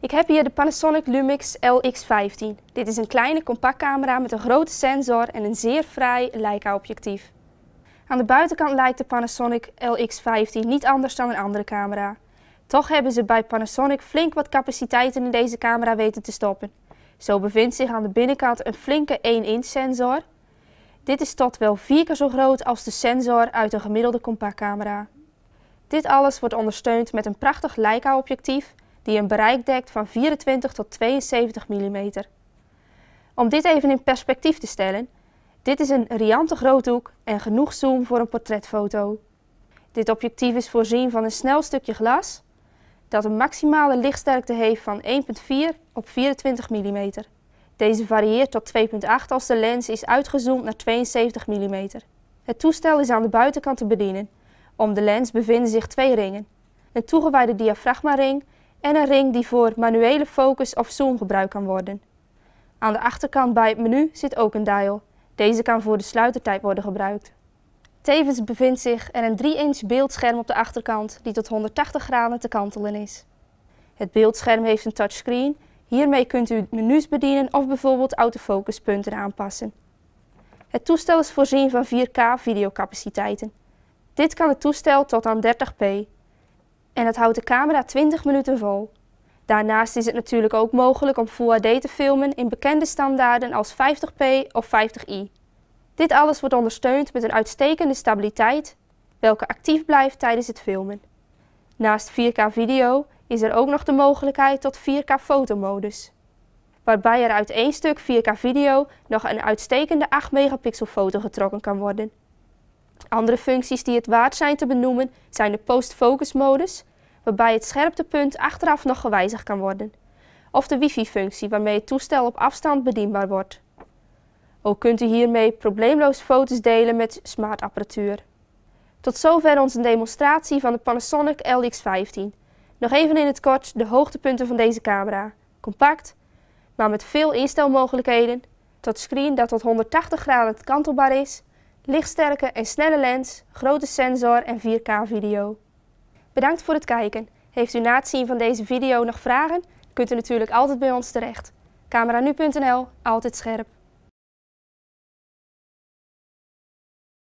Ik heb hier de Panasonic Lumix LX15. Dit is een kleine compactcamera met een grote sensor en een zeer fraai Leica-objectief. Aan de buitenkant lijkt de Panasonic LX15 niet anders dan een andere camera. Toch hebben ze bij Panasonic flink wat capaciteiten in deze camera weten te stoppen. Zo bevindt zich aan de binnenkant een flinke 1-inch sensor. Dit is tot wel vier keer zo groot als de sensor uit een gemiddelde compactcamera. Dit alles wordt ondersteund met een prachtig Leica-objectief die een bereik dekt van 24 tot 72 mm. Om dit even in perspectief te stellen, dit is een riante groothoek en genoeg zoom voor een portretfoto. Dit objectief is voorzien van een snel stukje glas dat een maximale lichtsterkte heeft van 1.4 op 24 mm. Deze varieert tot 2.8 als de lens is uitgezoomd naar 72 mm. Het toestel is aan de buitenkant te bedienen. Om de lens bevinden zich twee ringen. Een toegewijde diafragmaring en een ring die voor manuele focus of zoom gebruikt kan worden. Aan de achterkant bij het menu zit ook een dial. Deze kan voor de sluitertijd worden gebruikt. Tevens bevindt zich er een 3-inch beeldscherm op de achterkant die tot 180 graden te kantelen is. Het beeldscherm heeft een touchscreen. Hiermee kunt u menus bedienen of bijvoorbeeld autofocuspunten aanpassen. Het toestel is voorzien van 4K videocapaciteiten. Dit kan het toestel tot aan 30p en dat houdt de camera 20 minuten vol. Daarnaast is het natuurlijk ook mogelijk om Full HD te filmen in bekende standaarden als 50p of 50i. Dit alles wordt ondersteund met een uitstekende stabiliteit, welke actief blijft tijdens het filmen. Naast 4K video is er ook nog de mogelijkheid tot 4K fotomodus, waarbij er uit één stuk 4K video nog een uitstekende 8 megapixel foto getrokken kan worden. Andere functies die het waard zijn te benoemen zijn de post-focus modus, waarbij het scherptepunt achteraf nog gewijzigd kan worden, of de wifi-functie waarmee het toestel op afstand bedienbaar wordt. Ook kunt u hiermee probleemloos foto's delen met smartapparatuur. Tot zover onze demonstratie van de Panasonic LX15. Nog even in het kort de hoogtepunten van deze camera. Compact, maar met veel instelmogelijkheden, tot screen dat tot 180 graden kantelbaar is lichtsterke en snelle lens, grote sensor en 4K video. Bedankt voor het kijken. Heeft u na het zien van deze video nog vragen? Kunt u natuurlijk altijd bij ons terecht. Cameranu.nl, altijd scherp.